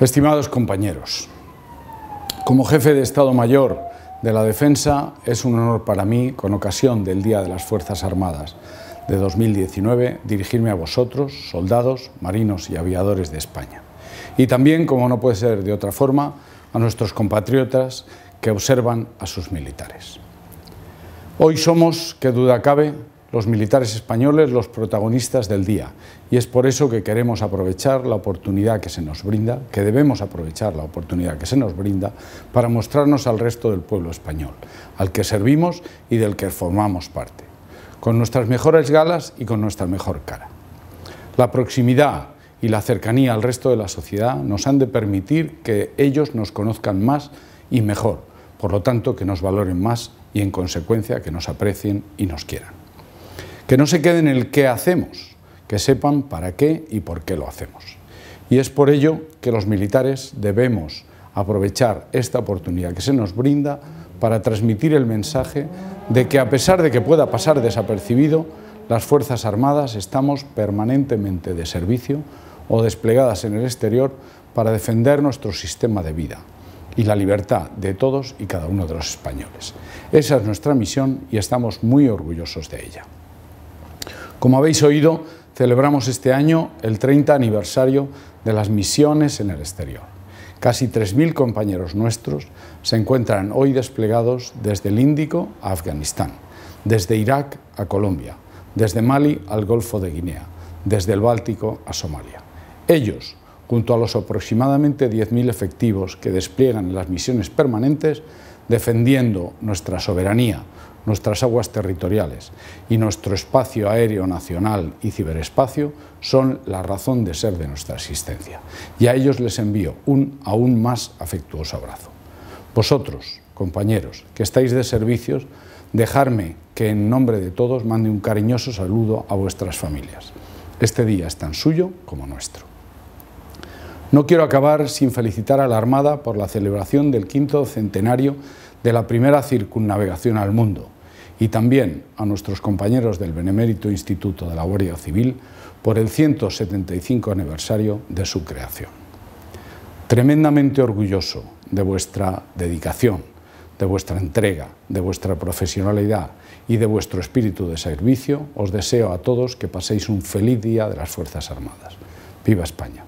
Estimados compañeros, como jefe de Estado Mayor de la Defensa es un honor para mí, con ocasión del Día de las Fuerzas Armadas de 2019, dirigirme a vosotros, soldados, marinos y aviadores de España. Y también, como no puede ser de otra forma, a nuestros compatriotas que observan a sus militares. Hoy somos, que duda cabe, los militares españoles los protagonistas del día. Y es por eso que queremos aprovechar la oportunidad que se nos brinda, que debemos aprovechar la oportunidad que se nos brinda para mostrarnos al resto del pueblo español, al que servimos y del que formamos parte, con nuestras mejores galas y con nuestra mejor cara. La proximidad y la cercanía al resto de la sociedad nos han de permitir que ellos nos conozcan más y mejor, por lo tanto que nos valoren más y en consecuencia que nos aprecien y nos quieran. Que no se queden en el qué hacemos, que sepan para qué y por qué lo hacemos. Y es por ello que los militares debemos aprovechar esta oportunidad que se nos brinda para transmitir el mensaje de que a pesar de que pueda pasar desapercibido, las Fuerzas Armadas estamos permanentemente de servicio o desplegadas en el exterior para defender nuestro sistema de vida y la libertad de todos y cada uno de los españoles. Esa es nuestra misión y estamos muy orgullosos de ella. Como habéis oído, celebramos este año el 30 aniversario de las misiones en el exterior. Casi 3.000 compañeros nuestros se encuentran hoy desplegados desde el Índico a Afganistán, desde Irak a Colombia, desde Mali al Golfo de Guinea, desde el Báltico a Somalia. Ellos, junto a los aproximadamente 10.000 efectivos que despliegan las misiones permanentes, defendiendo nuestra soberanía, nuestras aguas territoriales y nuestro espacio aéreo nacional y ciberespacio son la razón de ser de nuestra existencia. Y a ellos les envío un aún más afectuoso abrazo. Vosotros, compañeros, que estáis de servicios, dejarme que en nombre de todos mande un cariñoso saludo a vuestras familias. Este día es tan suyo como nuestro. No quiero acabar sin felicitar a la Armada por la celebración del quinto centenario de la primera circunnavegación al mundo y también a nuestros compañeros del Benemérito Instituto de la Guardia Civil por el 175 aniversario de su creación. Tremendamente orgulloso de vuestra dedicación, de vuestra entrega, de vuestra profesionalidad y de vuestro espíritu de servicio, os deseo a todos que paséis un feliz día de las Fuerzas Armadas. ¡Viva España!